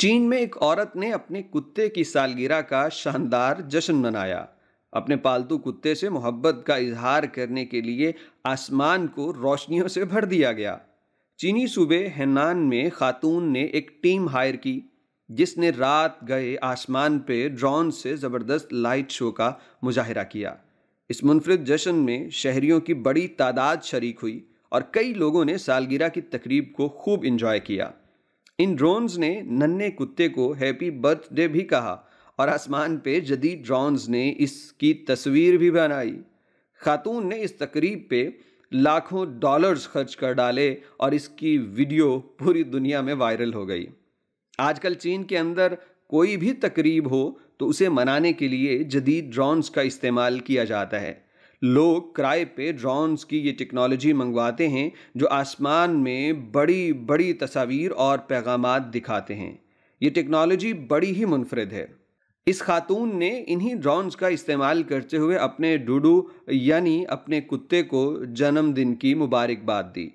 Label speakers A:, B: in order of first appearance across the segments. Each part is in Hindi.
A: चीन में एक औरत ने अपने कुत्ते की सालगिरह का शानदार जश्न मनाया अपने पालतू कुत्ते से मोहब्बत का इजहार करने के लिए आसमान को रोशनियों से भर दिया गया चीनी सूबे हैनान में खातून ने एक टीम हायर की जिसने रात गए आसमान पे ड्रोन से ज़बरदस्त लाइट शो का मुजाहरा किया इस मुनफरद जश्न में शहरियों की बड़ी तादाद शरीक हुई और कई लोगों ने सालगिरह की तकरीब को खूब इंजॉय किया इन ड्रोन्स ने नन्हे कुत्ते को हैप्पी बर्थडे भी कहा और आसमान पे जदीद ड्रोन्स ने इसकी तस्वीर भी बनाई खातून ने इस तकरीब पे लाखों डॉलर्स खर्च कर डाले और इसकी वीडियो पूरी दुनिया में वायरल हो गई आजकल चीन के अंदर कोई भी तकरीब हो तो उसे मनाने के लिए जदीद ड्रोन्स का इस्तेमाल किया जाता है लोग किराए पे ड्रोन्स की ये टेक्नोलॉजी मंगवाते हैं जो आसमान में बड़ी बड़ी तस्वीर और पैगाम दिखाते हैं ये टेक्नोलॉजी बड़ी ही मुनफरद है इस खातून ने इन्हीं ड्रोन्स का इस्तेमाल करते हुए अपने डूडू यानी अपने कुत्ते को जन्मदिन की मुबारकबाद दी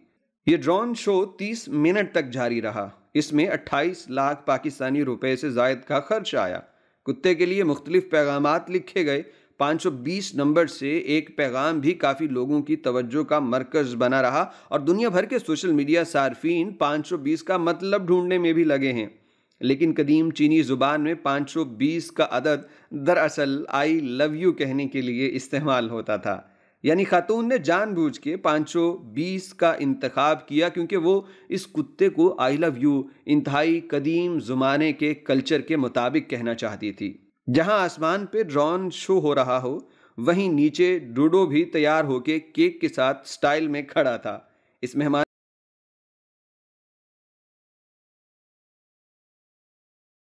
A: ये ड्रोन शो 30 मिनट तक जारी रहा इसमें 28 लाख पाकिस्तानी रुपए से जायद का खर्च आया कुत्ते के लिए मुख्तलिफ पैगाम लिखे गए 520 नंबर से एक पैगाम भी काफ़ी लोगों की तवज्जो का मरकज़ बना रहा और दुनिया भर के सोशल मीडिया सार्फिन 520 का मतलब ढूंढने में भी लगे हैं लेकिन कदीम चीनी ज़ुबान में 520 का अदद दरअसल आई लव यू कहने के लिए इस्तेमाल होता था यानी खातून ने जानबूझ के 520 का इंतखब किया क्योंकि वो इस कुत्ते को आई लव यू इंतहाई कदीम ज़ुमाने के कल्चर के मुताबिक कहना चाहती थी जहां आसमान पे ड्रॉन शो हो रहा हो वहीं नीचे डूडो भी तैयार होके केक के साथ स्टाइल में खड़ा था इस मेहमान